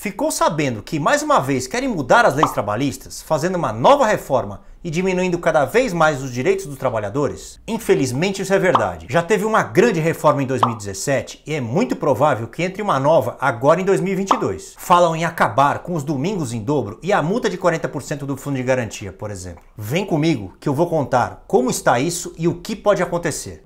ficou sabendo que mais uma vez querem mudar as leis trabalhistas, fazendo uma nova reforma e diminuindo cada vez mais os direitos dos trabalhadores? Infelizmente isso é verdade. Já teve uma grande reforma em 2017 e é muito provável que entre uma nova agora em 2022. Falam em acabar com os domingos em dobro e a multa de 40% do fundo de garantia, por exemplo. Vem comigo que eu vou contar como está isso e o que pode acontecer.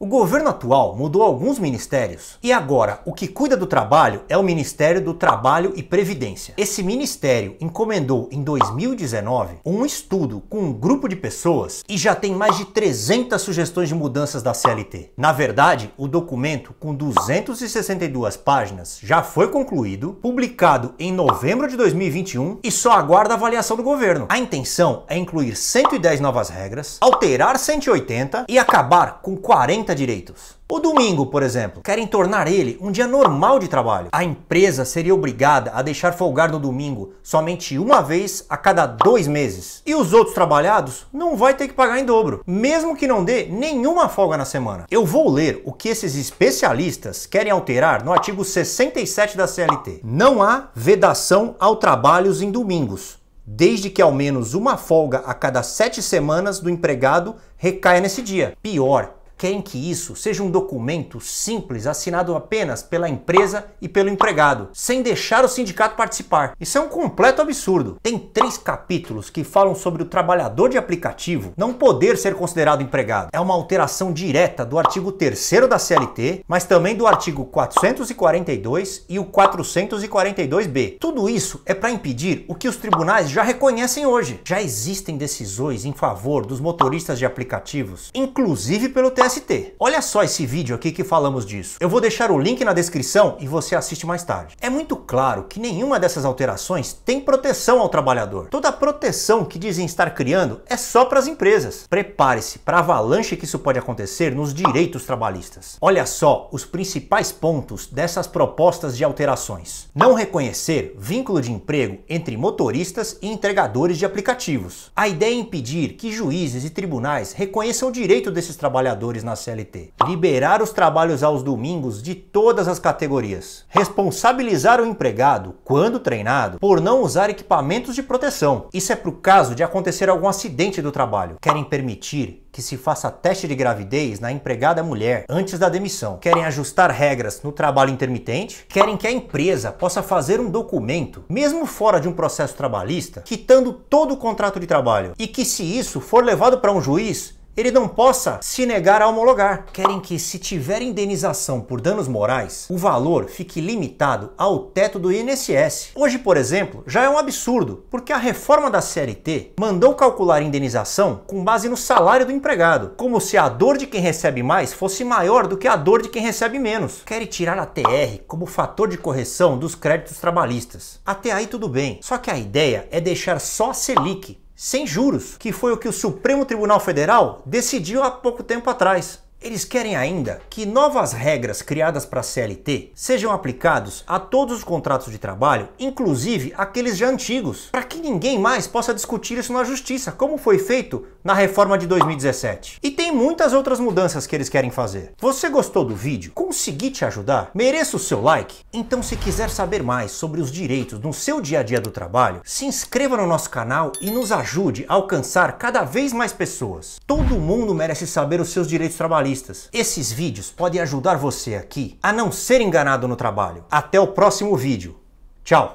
O governo atual mudou alguns ministérios e agora o que cuida do trabalho é o Ministério do Trabalho e Previdência. Esse ministério encomendou em 2019 um estudo com um grupo de pessoas e já tem mais de 300 sugestões de mudanças da CLT. Na verdade, o documento com 262 páginas já foi concluído, publicado em novembro de 2021 e só aguarda a avaliação do governo. A intenção é incluir 110 novas regras, alterar 180 e acabar com 40 direitos. O domingo, por exemplo, querem tornar ele um dia normal de trabalho. A empresa seria obrigada a deixar folgar no domingo somente uma vez a cada dois meses. E os outros trabalhados não vai ter que pagar em dobro, mesmo que não dê nenhuma folga na semana. Eu vou ler o que esses especialistas querem alterar no artigo 67 da CLT. Não há vedação ao trabalhos em domingos, desde que ao menos uma folga a cada sete semanas do empregado recaia nesse dia. Pior, querem que isso seja um documento simples assinado apenas pela empresa e pelo empregado, sem deixar o sindicato participar. Isso é um completo absurdo. Tem três capítulos que falam sobre o trabalhador de aplicativo não poder ser considerado empregado. É uma alteração direta do artigo 3 da CLT, mas também do artigo 442 e o 442b. Tudo isso é para impedir o que os tribunais já reconhecem hoje. Já existem decisões em favor dos motoristas de aplicativos, inclusive pelo TSE TST. Olha só esse vídeo aqui que falamos disso. Eu vou deixar o link na descrição e você assiste mais tarde. É muito claro que nenhuma dessas alterações tem proteção ao trabalhador. Toda a proteção que dizem estar criando é só para as empresas. Prepare-se para a avalanche que isso pode acontecer nos direitos trabalhistas. Olha só os principais pontos dessas propostas de alterações. Não reconhecer vínculo de emprego entre motoristas e entregadores de aplicativos. A ideia é impedir que juízes e tribunais reconheçam o direito desses trabalhadores trabalhadores na CLT. Liberar os trabalhos aos domingos de todas as categorias. Responsabilizar o empregado, quando treinado, por não usar equipamentos de proteção. Isso é para o caso de acontecer algum acidente do trabalho. Querem permitir que se faça teste de gravidez na empregada mulher antes da demissão. Querem ajustar regras no trabalho intermitente? Querem que a empresa possa fazer um documento, mesmo fora de um processo trabalhista, quitando todo o contrato de trabalho. E que se isso for levado para um juiz, ele não possa se negar a homologar. Querem que, se tiver indenização por danos morais, o valor fique limitado ao teto do INSS. Hoje, por exemplo, já é um absurdo, porque a reforma da CLT mandou calcular indenização com base no salário do empregado, como se a dor de quem recebe mais fosse maior do que a dor de quem recebe menos. Querem tirar a TR como fator de correção dos créditos trabalhistas. Até aí tudo bem, só que a ideia é deixar só a Selic sem juros, que foi o que o Supremo Tribunal Federal decidiu há pouco tempo atrás. Eles querem ainda que novas regras criadas para a CLT sejam aplicados a todos os contratos de trabalho, inclusive aqueles já antigos, para que ninguém mais possa discutir isso na justiça, como foi feito na reforma de 2017. E tem muitas outras mudanças que eles querem fazer. Você gostou do vídeo? Consegui te ajudar? Mereço o seu like? Então se quiser saber mais sobre os direitos no seu dia a dia do trabalho, se inscreva no nosso canal e nos ajude a alcançar cada vez mais pessoas. Todo mundo merece saber os seus direitos trabalhistas esses vídeos podem ajudar você aqui a não ser enganado no trabalho. Até o próximo vídeo. Tchau!